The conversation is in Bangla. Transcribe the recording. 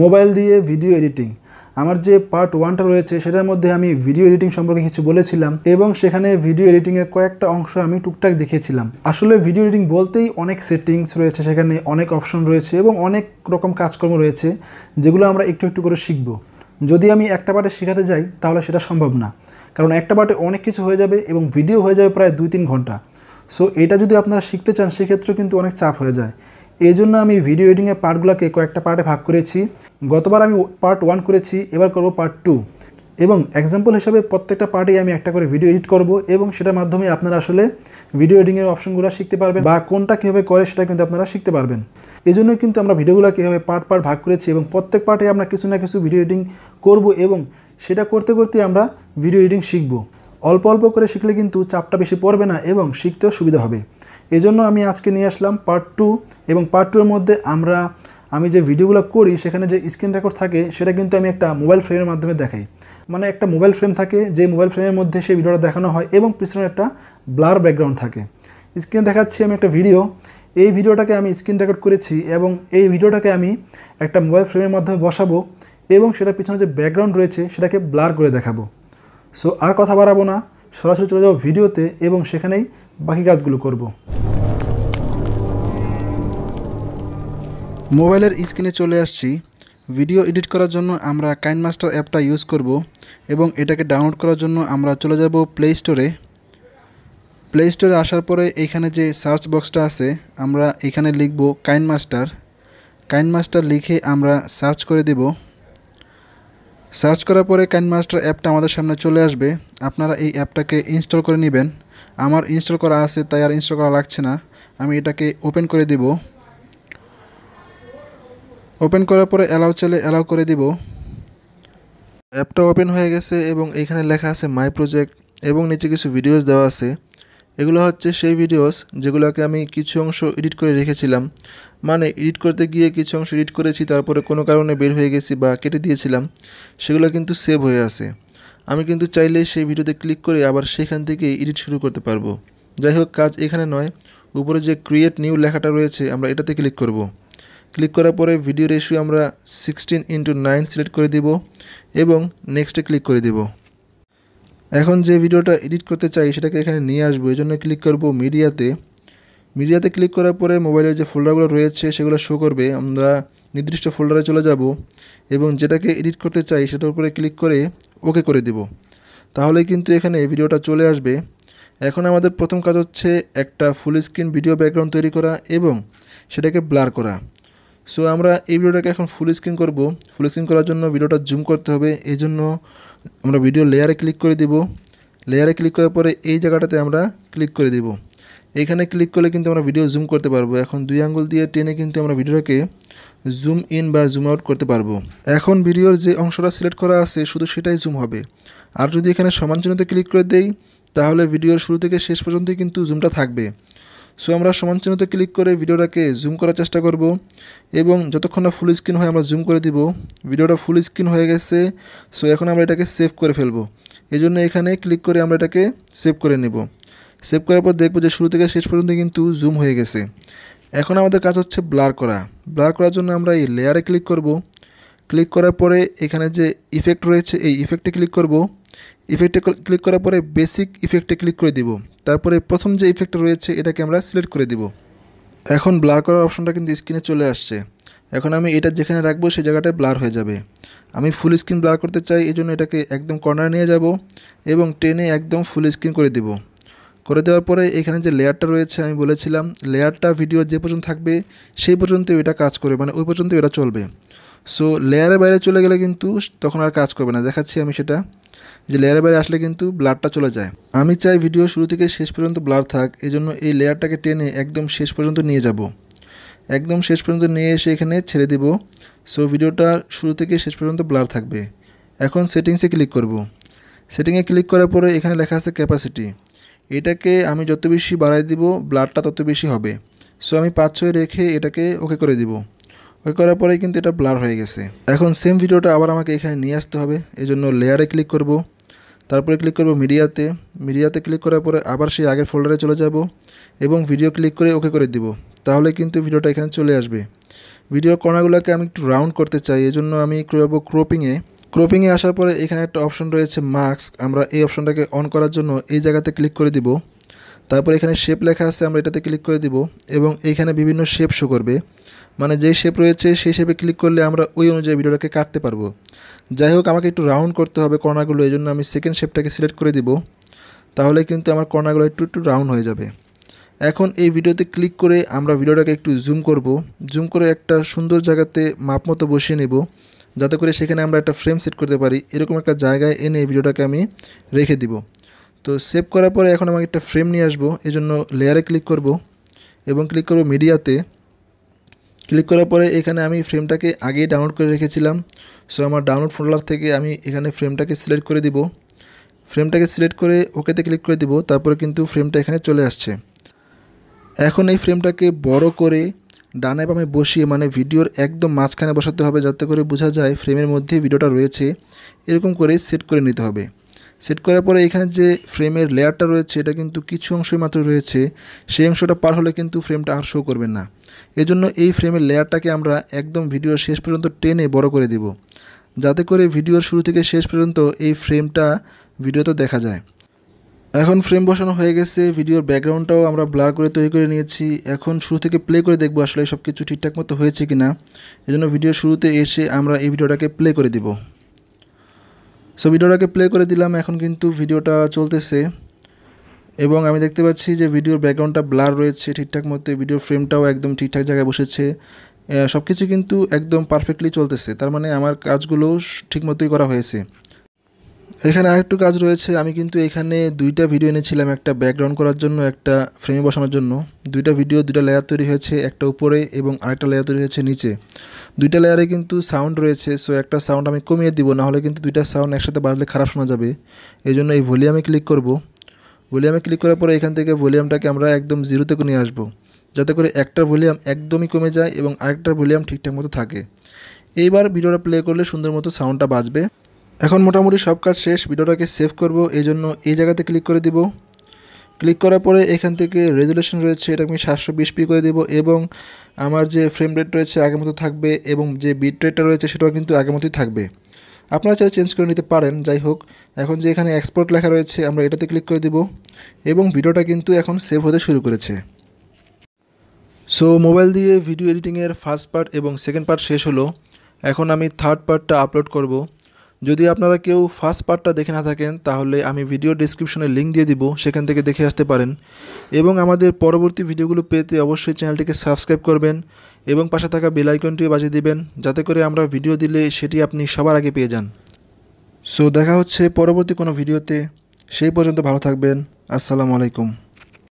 মোবাইল দিয়ে ভিডিও এডিটিং আমার যে পার্ট ওয়ানটা রয়েছে সেটার মধ্যে আমি ভিডিও এডিটিং সম্পর্কে কিছু বলেছিলাম এবং সেখানে ভিডিও এডিটিংয়ের কয়েকটা অংশ আমি টুকটাক দেখেছিলাম আসলে ভিডিও এডিটিং বলতেই অনেক সেটিংস রয়েছে সেখানে অনেক অপশন রয়েছে এবং অনেক রকম কাজকর্ম রয়েছে যেগুলো আমরা একটু একটু করে শিখব যদি আমি একটা পার্টে শেখাতে যাই তাহলে সেটা সম্ভব না কারণ একটা পার্টে অনেক কিছু হয়ে যাবে এবং ভিডিও হয়ে যাবে প্রায় দুই তিন ঘন্টা সো এটা যদি আপনারা শিখতে চান সেক্ষেত্রে কিন্তু অনেক চাপ হয়ে যায় এই জন্য আমি ভিডিও এডিটিংয়ের পার্টগুলোকে কয়েকটা পার্টে ভাগ করেছি গতবার আমি পার্ট ওয়ান করেছি এবার করব পার্ট টু এবং এক্সাম্পল হিসাবে প্রত্যেকটা পার্টেই আমি একটা করে ভিডিও এডিট করব এবং সেটার মাধ্যমে আপনারা আসলে ভিডিও এডিটিংয়ের অপশনগুলো শিখতে পারবেন বা কোনটা কীভাবে করে সেটা কিন্তু আপনারা শিখতে পারবেন এই জন্য কিন্তু আমরা ভিডিওগুলো কীভাবে পার্ট পার্ট ভাগ করেছি এবং প্রত্যেক পার্টে আমরা কিছু না কিছু ভিডিও এডিটিং করব এবং সেটা করতে করতে আমরা ভিডিও এডিটিং শিখব অল্প অল্প করে শিখলে কিন্তু চাপটা বেশি পড়বে না এবং শিখতেও সুবিধা হবে এজন্য আমি আজকে নিয়ে আসলাম পার্ট টু এবং পার্ট টুর মধ্যে আমরা আমি যে ভিডিওগুলো করি সেখানে যে স্ক্রিন রেকর্ড থাকে সেটা কিন্তু আমি একটা মোবাইল ফ্রেমের মাধ্যমে দেখাই মানে একটা মোবাইল ফ্রেম থাকে যে মোবাইল ফ্রেমের মধ্যে সেই ভিডিওটা দেখানো হয় এবং পিছনে একটা ব্লার ব্যাকগ্রাউন্ড থাকে স্ক্রিনে দেখাচ্ছি আমি একটা ভিডিও এই ভিডিওটাকে আমি স্ক্রিন রেকর্ড করেছি এবং এই ভিডিওটাকে আমি একটা মোবাইল ফ্রেমের মাধ্যমে বসাবো এবং সেটা পিছনে যে ব্যাকগ্রাউন্ড রয়েছে সেটাকে ব্লার করে দেখাবো সো আর কথা বাড়াবো না সরাসরি চলে যাবো ভিডিওতে এবং সেখানেই বাকি কাজগুলো করব। মোবাইলের স্ক্রিনে চলে আসছি ভিডিও এডিট করার জন্য আমরা কাইন মাস্টার অ্যাপটা ইউজ করব এবং এটাকে ডাউনলোড করার জন্য আমরা চলে যাব প্লে স্টোরে প্লে স্টোরে আসার পরে এখানে যে সার্চ বক্সটা আছে আমরা এখানে লিখব কাইন মাস্টার কাইন মাস্টার লিখে আমরা সার্চ করে দেবো সার্চ করার পরে কাইন মাস্টার অ্যাপটা আমাদের সামনে চলে আসবে আপনারা এই অ্যাপটাকে ইনস্টল করে নেবেন আমার ইনস্টল করা আছে তাই আর ইনস্টল করা লাগছে না আমি এটাকে ওপেন করে দিব ওপেন করার পরে অ্যালাউ চলে অ্যালাউ করে দিব অ্যাপটা ওপেন হয়ে গেছে এবং এখানে লেখা আছে মাই প্রজেক্ট এবং নিচে কিছু ভিডিওস দেওয়া আছে এগুলো হচ্ছে সেই ভিডিওস যেগুলোকে আমি কিছু অংশ এডিট করে রেখেছিলাম মানে এডিট করতে গিয়ে কিছু অংশ এডিট করেছি তারপরে কোনো কারণে বের হয়ে গেছি বা কেটে দিয়েছিলাম সেগুলো কিন্তু সেভ হয়ে আছে আমি কিন্তু চাইলে সেই ভিডিওতে ক্লিক করে আবার সেখান থেকে এডিট শুরু করতে পারবো যাই হোক কাজ এখানে নয় উপরে যে ক্রিয়েট নিউ লেখাটা রয়েছে আমরা এটাতে ক্লিক করব। ক্লিক করার পরে ভিডিও রেশিও আমরা সিক্সটিন ইন্টু নাইন সিলেক্ট করে দিব এবং নেক্সটে ক্লিক করে দিব এখন যে ভিডিওটা এডিট করতে চাই সেটাকে এখানে নিয়ে আসবো এই জন্য ক্লিক করব মিডিয়াতে মিডিয়াতে ক্লিক করার পরে মোবাইলের যে ফোল্ডারগুলো রয়েছে সেগুলো শো করবে আমরা নির্দিষ্ট ফোল্ডারে চলে যাব এবং যেটাকে এডিট করতে চাই সেটার উপরে ক্লিক করে ওকে করে দেব তাহলে কিন্তু এখানে ভিডিওটা চলে আসবে এখন আমাদের প্রথম কাজ হচ্ছে একটা ফুল স্ক্রিন ভিডিও ব্যাকগ্রাউন্ড তৈরি করা এবং সেটাকে ব্লার করা সো আমরা এই ভিডিওটাকে এখন ফুল স্ক্রিন করব ফুল স্ক্রিন করার জন্য ভিডিওটা জুম করতে হবে এই জন্য আমরা ভিডিও লেয়ারে ক্লিক করে দিব লেয়ারে ক্লিক করার পরে এই জায়গাটাতে আমরা ক্লিক করে দিব এখানে ক্লিক করলে কিন্তু আমরা ভিডিও জুম করতে পারবো এখন দুই আঙ্গুল দিয়ে টেনে কিন্তু আমরা ভিডিওটাকে জুম ইন বা জুম আউট করতে পারবো এখন ভিডিওর যে অংশটা সিলেক্ট করা আছে শুধু সেটাই জুম হবে আর যদি এখানে সমান চিহ্নতে ক্লিক করে দেই তাহলে ভিডিওর শুরু থেকে শেষ পর্যন্তই কিন্তু জুমটা থাকবে সো আমরা সমান চিহ্নতে ক্লিক করে ভিডিওটাকে জুম করার চেষ্টা করব এবং যতক্ষণ না ফুল স্ক্রিন হয় আমরা জুম করে দিব ভিডিওটা ফুল স্ক্রিন হয়ে গেছে সো এখন আমরা এটাকে সেভ করে ফেলবো এই জন্য এখানে ক্লিক করে আমরা এটাকে সেভ করে নেব সেভ করার পর দেখবো যে শুরু থেকে শেষ পর্যন্ত কিন্তু জুম হয়ে গেছে এখন আমাদের কাজ হচ্ছে ব্লার করা ব্লার করার জন্য আমরা এই লেয়ারে ক্লিক করব ক্লিক করার পরে এখানে যে ইফেক্ট রয়েছে এই ইফেক্টে ক্লিক করবো ইফেক্টে ক্লিক করার পরে বেসিক ইফেক্টে ক্লিক করে দিব তারপরে প্রথম যে ইফেক্ট রয়েছে এটাকে আমরা সিলেক্ট করে দিব এখন ব্লার করার অপশনটা কিন্তু স্ক্রিনে চলে আসছে এখন আমি এটা যেখানে রাখবো সেই জায়গাটায় ব্লার হয়ে যাবে আমি ফুল স্ক্রিন ব্লার করতে চাই এই জন্য এটাকে একদম কর্নার নিয়ে যাব এবং টেনে একদম ফুল স্ক্রিন করে দেব করে দেওয়ার পরে এখানে যে লেয়ারটা রয়েছে আমি বলেছিলাম লেয়ারটা ভিডিও যে পর্যন্ত থাকবে সেই পর্যন্ত এটা কাজ করে মানে ওই পর্যন্ত এটা চলবে সো লেয়ারের বাইরে চলে গেলে কিন্তু তখন আর কাজ করবে না দেখাচ্ছি আমি সেটা যে লেয়ারের বাইরে আসলে কিন্তু ব্লাডটা চলে যায় আমি চাই ভিডিও শুরু থেকে শেষ পর্যন্ত ব্লার থাক এজন্য এই লেয়ারটাকে টেনে একদম শেষ পর্যন্ত নিয়ে যাব একদম শেষ পর্যন্ত নিয়ে এসে এখানে ছেড়ে দেব সো ভিডিওটা শুরু থেকে শেষ পর্যন্ত ব্লার থাকবে এখন সেটিংসে ক্লিক করব সেটিংয়ে ক্লিক করার পরে এখানে লেখা আছে ক্যাপাসিটি এটাকে আমি যত বেশি বাড়াই দিব ব্লাডটা তত বেশি হবে সো আমি পাঁচ ছয় রেখে এটাকে ওকে করে দিব ওকে করার পরেই কিন্তু এটা ব্লার হয়ে গেছে এখন সেম ভিডিওটা আবার আমাকে এখানে নিয়ে আসতে হবে এই জন্য লেয়ারে ক্লিক করব তারপরে ক্লিক করব মিডিয়াতে মিডিয়াতে ক্লিক করার পরে আবার সেই আগের ফোল্ডারে চলে যাব এবং ভিডিও ক্লিক করে ওকে করে দিব তাহলে কিন্তু ভিডিওটা এখানে চলে আসবে ভিডিও কণাগুলোকে আমি একটু রাউন্ড করতে চাই এজন্য আমি করব ক্রপিংয়ে ক্রপিংয়ে আসার পরে এখানে একটা অপশন রয়েছে মাস্ক আমরা এই অপশনটাকে অন করার জন্য এই জায়গাতে ক্লিক করে দিব তারপর এখানে শেপ লেখা আছে আমরা এটাতে ক্লিক করে দিব এবং এইখানে বিভিন্ন শেপ শো করবে মানে যেই শেপ রয়েছে সেই শেপে ক্লিক করলে আমরা ওই অনুযায়ী ভিডিওটাকে কাটতে পারবো যাই হোক আমাকে একটু রাউন্ড করতে হবে কর্নারগুলো এই জন্য আমি সেকেন্ড শেপটাকে সিলেক্ট করে দিব তাহলে কিন্তু আমার কর্নারগুলো একটু একটু রাউন্ড হয়ে যাবে এখন এই ভিডিওতে ক্লিক করে আমরা ভিডিওটাকে একটু জুম করব জুম করে একটা সুন্দর জায়গাতে মাপ মতো বসিয়ে নেব যাতে করে সেখানে আমরা একটা ফ্রেম সেট করতে পারি এরকম একটা জায়গায় এনে এই ভিডিওটাকে আমি রেখে দিব তো সেভ করার পরে এখন আমাকে একটা ফ্রেম নিয়ে আসবো এজন্য লেয়ারে ক্লিক করব এবং ক্লিক করব মিডিয়াতে ক্লিক করার পরে এখানে আমি ফ্রেমটাকে আগেই ডাউনলোড করে রেখেছিলাম সো আমার ডাউনলোড ফোল্ডার থেকে আমি এখানে ফ্রেমটাকে সিলেক্ট করে দিব ফ্রেমটাকে সিলেক্ট করে ওকেতে ক্লিক করে দিব তারপরে কিন্তু ফ্রেমটা এখানে চলে আসছে এখন এই ফ্রেমটাকে বড় করে ডানে বামে বসিয়ে মানে ভিডিওর একদম মাঝখানে বসাতে হবে যাতে করে বোঝা যায় ফ্রেমের মধ্যে ভিডিওটা রয়েছে এরকম করে সেট করে নিতে হবে সেট করার পরে এখানে যে ফ্রেমের লেয়ারটা রয়েছে এটা কিন্তু কিছু অংশই মাত্র রয়েছে সেই অংশটা পার হলে কিন্তু ফ্রেমটা আর শো করবে না এজন্য এই ফ্রেমের লেয়ারটাকে আমরা একদম ভিডিওর শেষ পর্যন্ত টেনে বড় করে দেব যাতে করে ভিডিওর শুরু থেকে শেষ পর্যন্ত এই ফ্রেমটা ভিডিওতে দেখা যায় এখন ফ্রেম বসানো হয়ে গেছে ভিডিওর ব্যাকগ্রাউন্ডটাও আমরা ব্লার করে তৈরি করে নিয়েছি এখন শুরু থেকে প্লে করে দেখব আসলে সব কিছু ঠিকঠাক মতো হয়েছে কি না এজন্য ভিডিওর শুরুতে এসে আমরা এই ভিডিওটাকে প্লে করে দেবো সো ভিডিওটাকে প্লে করে দিলাম এখন কিন্তু ভিডিওটা চলতেছে এবং আমি দেখতে পাচ্ছি যে ভিডিওর ব্যাকগ্রাউন্ডটা ব্লার রয়েছে ঠিকঠাক মতো ভিডিও ফ্রেমটাও একদম ঠিকঠাক জায়গায় বসেছে সব কিছু কিন্তু একদম পারফেক্টলি চলতেছে তার মানে আমার কাজগুলো মতোই করা হয়েছে এখানে আরেকটু কাজ রয়েছে আমি কিন্তু এখানে দুইটা ভিডিও এনেছিলাম একটা ব্যাকগ্রাউন্ড করার জন্য একটা ফ্রেমে বসানোর জন্য দুইটা ভিডিও দুইটা লেয়ার তৈরি হয়েছে একটা উপরে এবং আরেকটা লেয়ার তৈরি হয়েছে নিচে দুইটা লেয়ারে কিন্তু সাউন্ড রয়েছে সো একটা সাউন্ড আমি কমিয়ে দিব না হলে কিন্তু দুইটা সাউন্ড একসাথে বাজলে খারাপ শোনা যাবে এই জন্য এই ভলিউমে ক্লিক করব ভলিউমে ক্লিক করার পরে এখান থেকে ভলিউমটাকে আমরা একদম জিরোতে নিয়ে আসবো যাতে করে একটা ভলিউম একদমই কমে যায় এবং আরেকটার ভলিউম ঠিকঠাক মতো থাকে এইবার ভিডিওটা প্লে করলে সুন্দর মতো সাউন্ডটা বাজবে এখন মোটামুটি সব কাজ শেষ ভিডিওটাকে সেভ করব এই জন্য এই জায়গাতে ক্লিক করে দিব ক্লিক করার পরে এখান থেকে রেজুলেশন রয়েছে এটা আমি সাতশো পি করে দেব এবং আমার যে ফ্রেম রেট রয়েছে আগের মতো থাকবে এবং যে বিট রেটটা রয়েছে সেটাও কিন্তু আগের মতোই থাকবে আপনারা চাই চেঞ্জ করে নিতে পারেন যাই হোক এখন যে এখানে এক্সপোর্ট লেখা রয়েছে আমরা এটাতে ক্লিক করে দেব এবং ভিডিওটা কিন্তু এখন সেভ হতে শুরু করেছে সো মোবাইল দিয়ে ভিডিও এডিটিংয়ের ফার্স্ট পার্ট এবং সেকেন্ড পার্ট শেষ হলো এখন আমি থার্ড পার্টটা আপলোড করবো যদি আপনারা কেউ ফার্স্ট পার্টটা দেখে না থাকেন তাহলে আমি ভিডিও ডিসক্রিপশনে লিঙ্ক দিয়ে দিব সেখান থেকে দেখে আসতে পারেন এবং আমাদের পরবর্তী ভিডিওগুলো পেতে অবশ্যই চ্যানেলটিকে সাবস্ক্রাইব করবেন এবং পাশে থাকা বেলাইকনটিও বাজিয়ে দিবেন যাতে করে আমরা ভিডিও দিলে সেটি আপনি সবার আগে পেয়ে যান সো দেখা হচ্ছে পরবর্তী কোনো ভিডিওতে সেই পর্যন্ত ভালো থাকবেন আসসালামু আলাইকুম